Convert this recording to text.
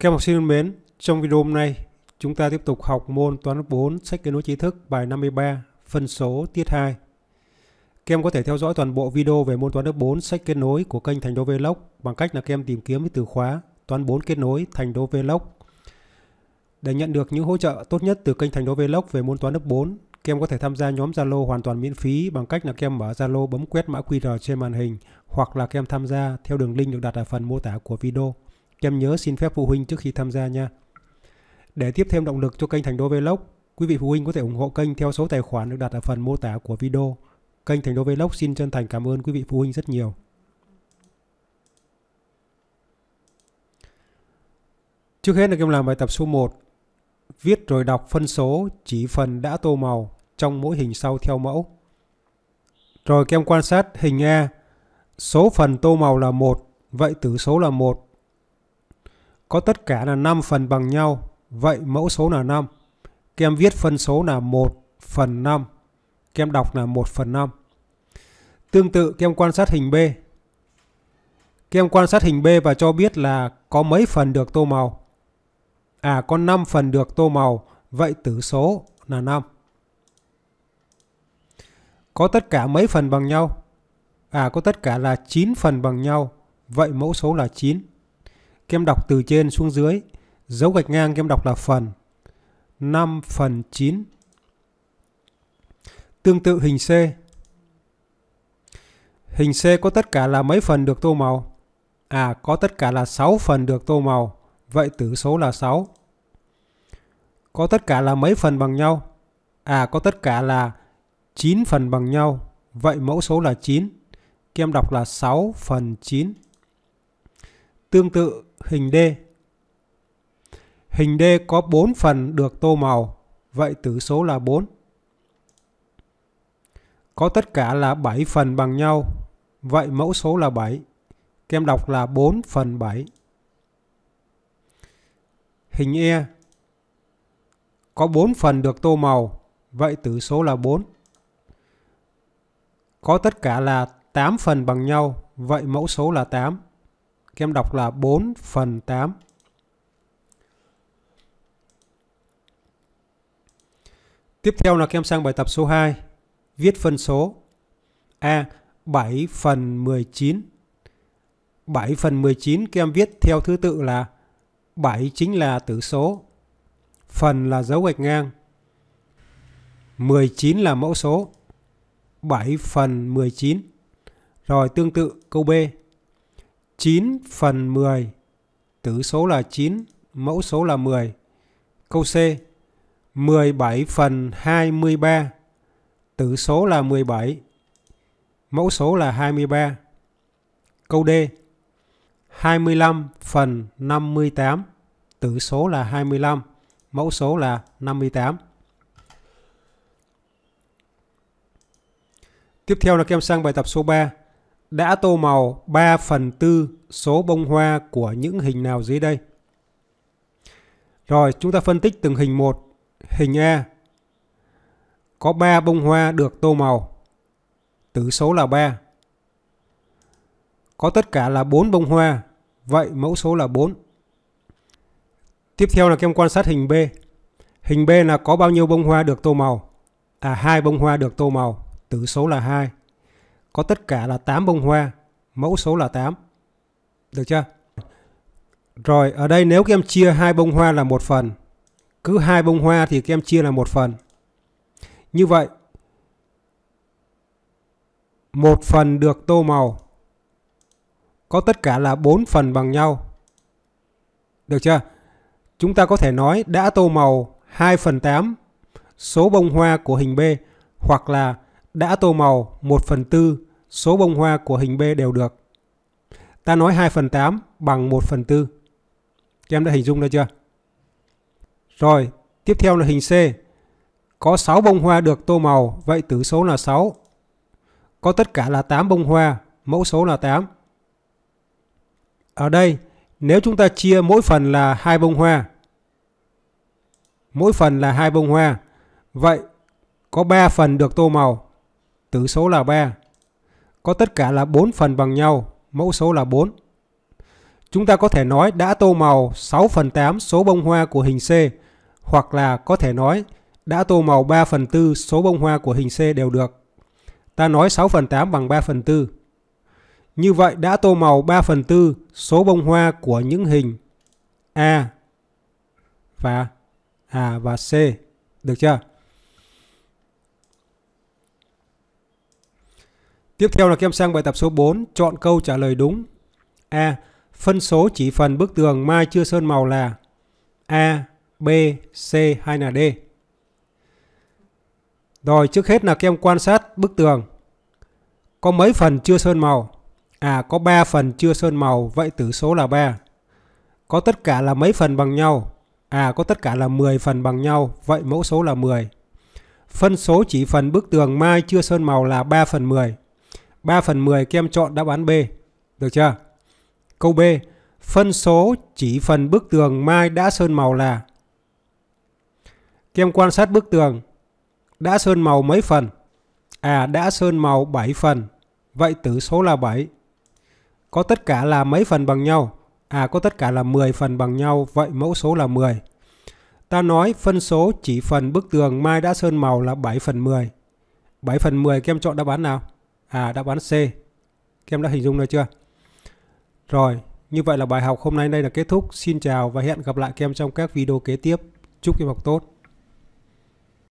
Các học sinh thân mến, trong video hôm nay, chúng ta tiếp tục học môn toán 4 sách kết nối trí thức bài 53, phân số tiết 2. Các em có thể theo dõi toàn bộ video về môn toán lớp 4 sách kết nối của kênh Thành Đô Vlog bằng cách là các em tìm kiếm từ khóa toán 4 kết nối Thành Đô Vlog. Để nhận được những hỗ trợ tốt nhất từ kênh Thành Đô Vlog về môn toán lớp 4, các em có thể tham gia nhóm Zalo hoàn toàn miễn phí bằng cách là các em mở Zalo bấm quét mã QR trên màn hình hoặc là các em tham gia theo đường link được đặt ở phần mô tả của video kem nhớ xin phép phụ huynh trước khi tham gia nha. Để tiếp thêm động lực cho kênh Thành Đô Vlog, quý vị phụ huynh có thể ủng hộ kênh theo số tài khoản được đặt ở phần mô tả của video. Kênh Thành Đô Vlog xin chân thành cảm ơn quý vị phụ huynh rất nhiều. Trước hết là kem làm bài tập số 1. Viết rồi đọc phân số chỉ phần đã tô màu trong mỗi hình sau theo mẫu. Rồi kem quan sát hình A. Số phần tô màu là 1, vậy tử số là 1 có tất cả là 5 phần bằng nhau. Vậy mẫu số là 5. kem viết phân số là 1 phần 5. kem đọc là 1 phần 5. Tương tự kem quan sát hình B. kem quan sát hình B và cho biết là có mấy phần được tô màu. À có 5 phần được tô màu. Vậy tử số là 5. Có tất cả mấy phần bằng nhau? À có tất cả là 9 phần bằng nhau. Vậy mẫu số là 9. Kem đọc từ trên xuống dưới. Dấu gạch ngang kem đọc là phần. 5 phần 9. Tương tự hình C. Hình C có tất cả là mấy phần được tô màu? À, có tất cả là 6 phần được tô màu. Vậy tử số là 6. Có tất cả là mấy phần bằng nhau? À, có tất cả là 9 phần bằng nhau. Vậy mẫu số là 9. Kem đọc là 6 phần 9. Tương tự hình D. Hình D có 4 phần được tô màu, vậy tử số là 4. Có tất cả là 7 phần bằng nhau, vậy mẫu số là 7. kem đọc là 4 phần 7. Hình E có 4 phần được tô màu, vậy tử số là 4. Có tất cả là 8 phần bằng nhau, vậy mẫu số là 8. Các em đọc là 4 phần 8. Tiếp theo là các em sang bài tập số 2. Viết phân số. A. 7 phần 19. 7 phần 19 các em viết theo thứ tự là 7 chính là tử số. Phần là dấu gạch ngang. 19 là mẫu số. 7 phần 19. Rồi tương tự câu B. 9 phần 10. Tử số là 9, mẫu số là 10. Câu C. 17 phần 23. Tử số là 17. Mẫu số là 23. Câu D. 25 phần 58. Tử số là 25. Mẫu số là 58. Tiếp theo là kem sang bài tập số 3 đã tô màu 3 phần tư số bông hoa của những hình nào dưới đây. Rồi chúng ta phân tích từng hình một. Hình A có 3 bông hoa được tô màu. Tử số là 3. Có tất cả là 4 bông hoa, vậy mẫu số là 4. Tiếp theo là các em quan sát hình B. Hình B là có bao nhiêu bông hoa được tô màu? À hai bông hoa được tô màu, tử số là 2 có tất cả là 8 bông hoa, mẫu số là 8. Được chưa? Rồi, ở đây nếu các em chia hai bông hoa là một phần, cứ hai bông hoa thì các em chia là một phần. Như vậy, một phần được tô màu có tất cả là 4 phần bằng nhau. Được chưa? Chúng ta có thể nói đã tô màu 2 phần 8 số bông hoa của hình B hoặc là đã tô màu 1 phần 4 số bông hoa của hình B đều được. Ta nói 2 phần 8 bằng 1 phần 4. Các em đã hình dung ra chưa? Rồi, tiếp theo là hình C. Có 6 bông hoa được tô màu, vậy tử số là 6. Có tất cả là 8 bông hoa, mẫu số là 8. Ở đây, nếu chúng ta chia mỗi phần là hai bông hoa, mỗi phần là hai bông hoa, vậy có 3 phần được tô màu, tử số là 3 có tất cả là 4 phần bằng nhau, mẫu số là 4. Chúng ta có thể nói đã tô màu 6 phần 8 số bông hoa của hình C hoặc là có thể nói đã tô màu 3 phần 4 số bông hoa của hình C đều được. Ta nói 6 phần 8 bằng 3 phần 4. Như vậy đã tô màu 3 phần 4 số bông hoa của những hình A và A và C. Được chưa? Tiếp theo là Kem sang bài tập số 4, chọn câu trả lời đúng. A. Phân số chỉ phần bức tường mai chưa sơn màu là A, B, C hay là D. Rồi trước hết là kem quan sát bức tường. Có mấy phần chưa sơn màu? À có 3 phần chưa sơn màu, vậy tử số là 3. Có tất cả là mấy phần bằng nhau? À có tất cả là 10 phần bằng nhau, vậy mẫu số là 10. Phân số chỉ phần bức tường mai chưa sơn màu là 3 phần 10. 3 phần 10 các em chọn đáp án B. Được chưa? Câu B. Phân số chỉ phần bức tường mai đã sơn màu là Các em quan sát bức tường đã sơn màu mấy phần? À đã sơn màu 7 phần. Vậy tử số là 7. Có tất cả là mấy phần bằng nhau? À có tất cả là 10 phần bằng nhau, vậy mẫu số là 10. Ta nói phân số chỉ phần bức tường mai đã sơn màu là 7 phần 10. 7 phần 10 các em chọn đáp án nào? À đáp án C. Các em đã hình dung được chưa? Rồi, như vậy là bài học hôm nay đây là kết thúc. Xin chào và hẹn gặp lại các em trong các video kế tiếp. Chúc em học tốt.